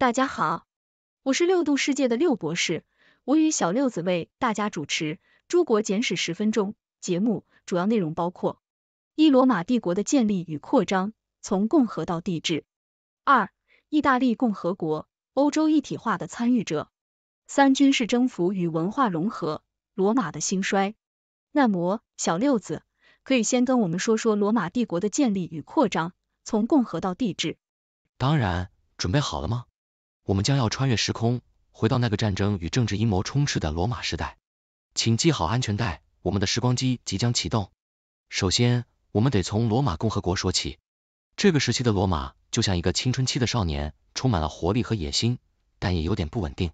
大家好，我是六度世界的六博士，我与小六子为大家主持《诸国简史十分钟》节目，主要内容包括：一、罗马帝国的建立与扩张，从共和到帝制；二、意大利共和国，欧洲一体化的参与者；三、军事征服与文化融合，罗马的兴衰。那么，小六子，可以先跟我们说说罗马帝国的建立与扩张，从共和到帝制。当然，准备好了吗？我们将要穿越时空，回到那个战争与政治阴谋充斥的罗马时代，请系好安全带，我们的时光机即将启动。首先，我们得从罗马共和国说起。这个时期的罗马就像一个青春期的少年，充满了活力和野心，但也有点不稳定。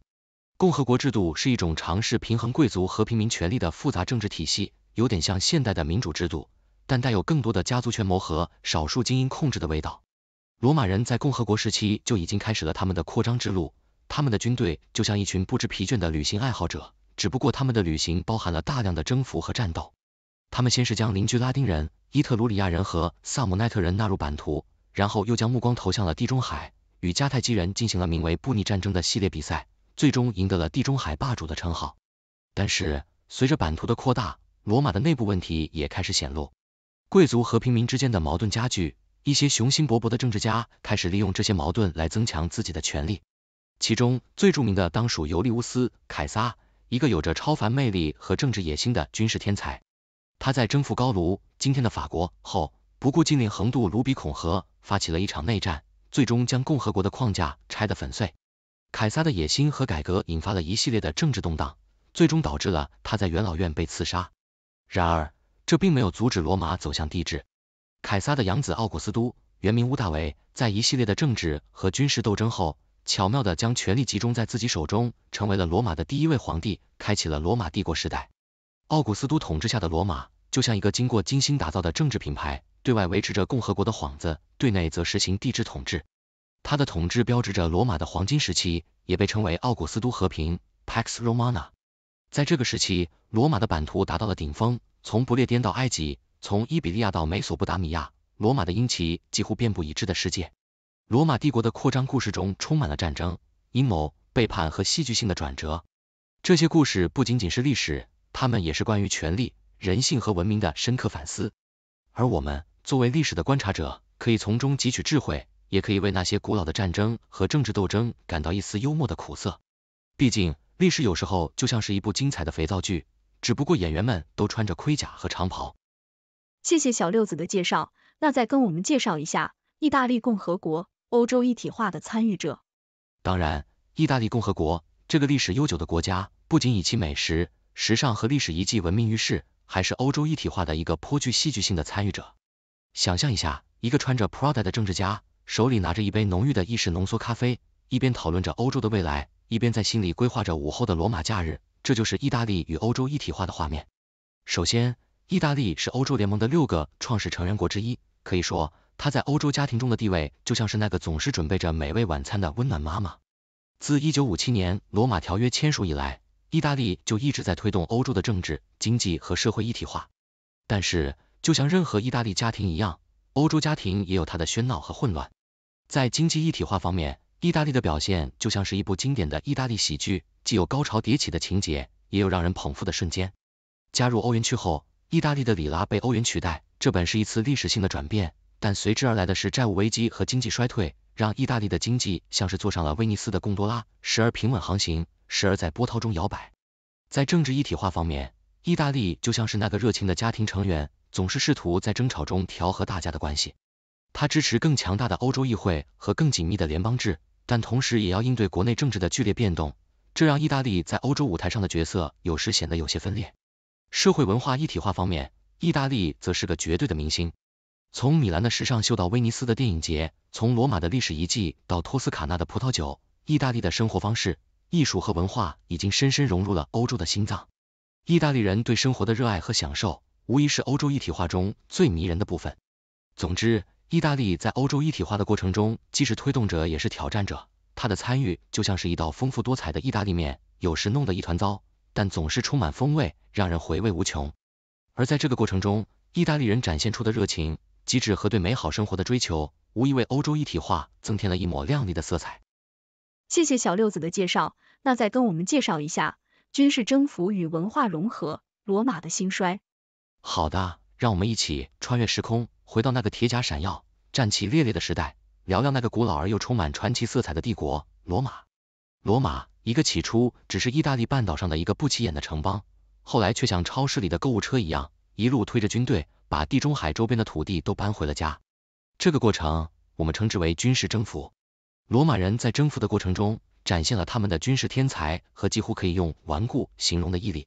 共和国制度是一种尝试平衡贵族和平民权利的复杂政治体系，有点像现代的民主制度，但带有更多的家族权谋和少数精英控制的味道。罗马人在共和国时期就已经开始了他们的扩张之路，他们的军队就像一群不知疲倦的旅行爱好者，只不过他们的旅行包含了大量的征服和战斗。他们先是将邻居拉丁人、伊特鲁里亚人和萨姆奈特人纳入版图，然后又将目光投向了地中海，与迦太基人进行了名为布匿战争的系列比赛，最终赢得了地中海霸主的称号。但是随着版图的扩大，罗马的内部问题也开始显露，贵族和平民之间的矛盾加剧。一些雄心勃勃的政治家开始利用这些矛盾来增强自己的权力，其中最著名的当属尤利乌斯·凯撒，一个有着超凡魅力和政治野心的军事天才。他在征服高卢（今天的法国）后，不顾禁令横渡卢比孔河，发起了一场内战，最终将共和国的框架拆得粉碎。凯撒的野心和改革引发了一系列的政治动荡，最终导致了他在元老院被刺杀。然而，这并没有阻止罗马走向帝制。凯撒的养子奥古斯都，原名乌大维，在一系列的政治和军事斗争后，巧妙的将权力集中在自己手中，成为了罗马的第一位皇帝，开启了罗马帝国时代。奥古斯都统治下的罗马，就像一个经过精心打造的政治品牌，对外维持着共和国的幌子，对内则实行帝制统治。他的统治标志着罗马的黄金时期，也被称为奥古斯都和平 （Pax Romana）。在这个时期，罗马的版图达到了顶峰，从不列颠到埃及。从伊比利亚到美索不达米亚，罗马的英旗几乎遍布已知的世界。罗马帝国的扩张故事中充满了战争、阴谋、背叛和戏剧性的转折。这些故事不仅仅是历史，它们也是关于权力、人性和文明的深刻反思。而我们作为历史的观察者，可以从中汲取智慧，也可以为那些古老的战争和政治斗争感到一丝幽默的苦涩。毕竟，历史有时候就像是一部精彩的肥皂剧，只不过演员们都穿着盔甲和长袍。谢谢小六子的介绍，那再跟我们介绍一下意大利共和国，欧洲一体化的参与者。当然，意大利共和国这个历史悠久的国家，不仅以其美食、时尚和历史遗迹闻名于世，还是欧洲一体化的一个颇具戏剧性的参与者。想象一下，一个穿着 Prada 的政治家，手里拿着一杯浓郁的意式浓缩咖啡，一边讨论着欧洲的未来，一边在心里规划着午后的罗马假日，这就是意大利与欧洲一体化的画面。首先，意大利是欧洲联盟的六个创始成员国之一，可以说他在欧洲家庭中的地位就像是那个总是准备着美味晚餐的温暖妈妈。自一九五七年罗马条约签署以来，意大利就一直在推动欧洲的政治、经济和社会一体化。但是，就像任何意大利家庭一样，欧洲家庭也有它的喧闹和混乱。在经济一体化方面，意大利的表现就像是一部经典的意大利喜剧，既有高潮迭起的情节，也有让人捧腹的瞬间。加入欧元区后，意大利的里拉被欧元取代，这本是一次历史性的转变，但随之而来的是债务危机和经济衰退，让意大利的经济像是坐上了威尼斯的贡多拉，时而平稳航行，时而在波涛中摇摆。在政治一体化方面，意大利就像是那个热情的家庭成员，总是试图在争吵中调和大家的关系。他支持更强大的欧洲议会和更紧密的联邦制，但同时也要应对国内政治的剧烈变动，这让意大利在欧洲舞台上的角色有时显得有些分裂。社会文化一体化方面，意大利则是个绝对的明星。从米兰的时尚秀到威尼斯的电影节，从罗马的历史遗迹到托斯卡纳的葡萄酒，意大利的生活方式、艺术和文化已经深深融入了欧洲的心脏。意大利人对生活的热爱和享受，无疑是欧洲一体化中最迷人的部分。总之，意大利在欧洲一体化的过程中既是推动者也是挑战者，它的参与就像是一道丰富多彩的意大利面，有时弄得一团糟。但总是充满风味，让人回味无穷。而在这个过程中，意大利人展现出的热情、机智和对美好生活的追求，无疑为欧洲一体化增添了一抹亮丽的色彩。谢谢小六子的介绍，那再跟我们介绍一下军事征服与文化融合、罗马的兴衰。好的，让我们一起穿越时空，回到那个铁甲闪耀、战旗猎猎的时代，聊聊那个古老而又充满传奇色彩的帝国——罗马。罗马。一个起初只是意大利半岛上的一个不起眼的城邦，后来却像超市里的购物车一样，一路推着军队，把地中海周边的土地都搬回了家。这个过程我们称之为军事征服。罗马人在征服的过程中展现了他们的军事天才和几乎可以用顽固形容的毅力。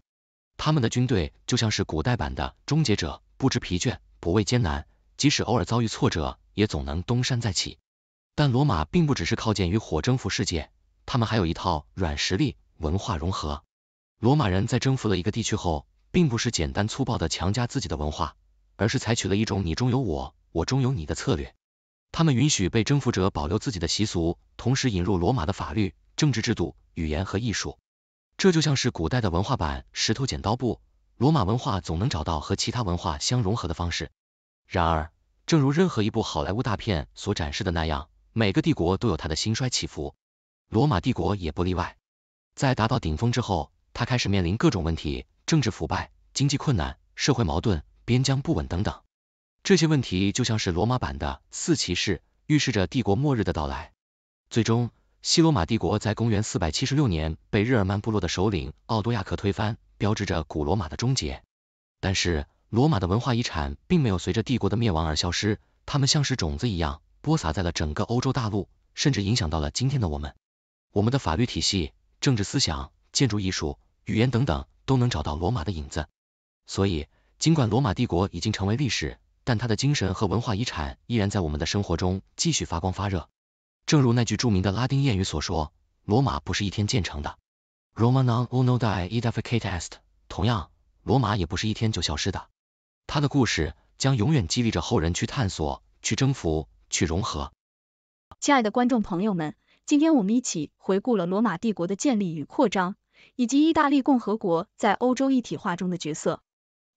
他们的军队就像是古代版的终结者，不知疲倦，不畏艰难，即使偶尔遭遇挫折，也总能东山再起。但罗马并不只是靠近于火征服世界。他们还有一套软实力文化融合。罗马人在征服了一个地区后，并不是简单粗暴的强加自己的文化，而是采取了一种你中有我，我中有你的策略。他们允许被征服者保留自己的习俗，同时引入罗马的法律、政治制度、语言和艺术。这就像是古代的文化版石头剪刀布，罗马文化总能找到和其他文化相融合的方式。然而，正如任何一部好莱坞大片所展示的那样，每个帝国都有它的兴衰起伏。罗马帝国也不例外，在达到顶峰之后，它开始面临各种问题：政治腐败、经济困难、社会矛盾、边疆不稳等等。这些问题就像是罗马版的四骑士，预示着帝国末日的到来。最终，西罗马帝国在公元476年被日耳曼部落的首领奥多亚克推翻，标志着古罗马的终结。但是，罗马的文化遗产并没有随着帝国的灭亡而消失，它们像是种子一样，播撒在了整个欧洲大陆，甚至影响到了今天的我们。我们的法律体系、政治思想、建筑艺术、语言等等，都能找到罗马的影子。所以，尽管罗马帝国已经成为历史，但它的精神和文化遗产依然在我们的生活中继续发光发热。正如那句著名的拉丁谚语所说：“罗马不是一天建成的。” Roman non uno die edificat est。同样，罗马也不是一天就消失的。它的故事将永远激励着后人去探索、去征服、去融合。亲爱的观众朋友们。今天我们一起回顾了罗马帝国的建立与扩张，以及意大利共和国在欧洲一体化中的角色。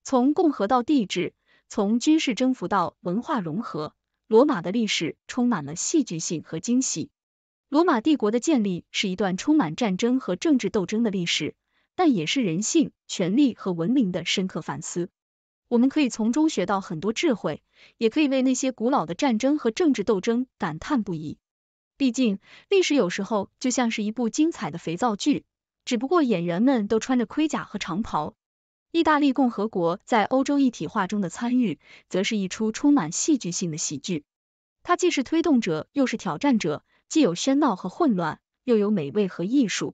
从共和到帝制，从军事征服到文化融合，罗马的历史充满了戏剧性和惊喜。罗马帝国的建立是一段充满战争和政治斗争的历史，但也是人性、权力和文明的深刻反思。我们可以从中学到很多智慧，也可以为那些古老的战争和政治斗争感叹不已。毕竟，历史有时候就像是一部精彩的肥皂剧，只不过演员们都穿着盔甲和长袍。意大利共和国在欧洲一体化中的参与，则是一出充满戏剧性的喜剧。它既是推动者，又是挑战者，既有喧闹和混乱，又有美味和艺术。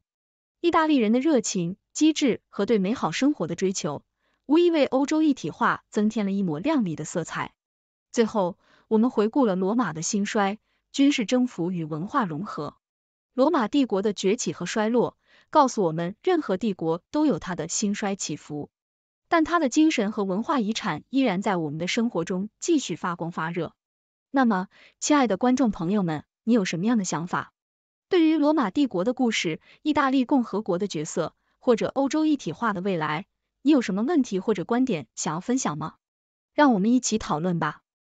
意大利人的热情、机智和对美好生活的追求，无疑为欧洲一体化增添了一抹亮丽的色彩。最后，我们回顾了罗马的兴衰。军事征服与文化融合，罗马帝国的崛起和衰落告诉我们，任何帝国都有它的兴衰起伏，但它的精神和文化遗产依然在我们的生活中继续发光发热。那么，亲爱的观众朋友们，你有什么样的想法？对于罗马帝国的故事、意大利共和国的角色或者欧洲一体化的未来，你有什么问题或者观点想要分享吗？让我们一起讨论吧。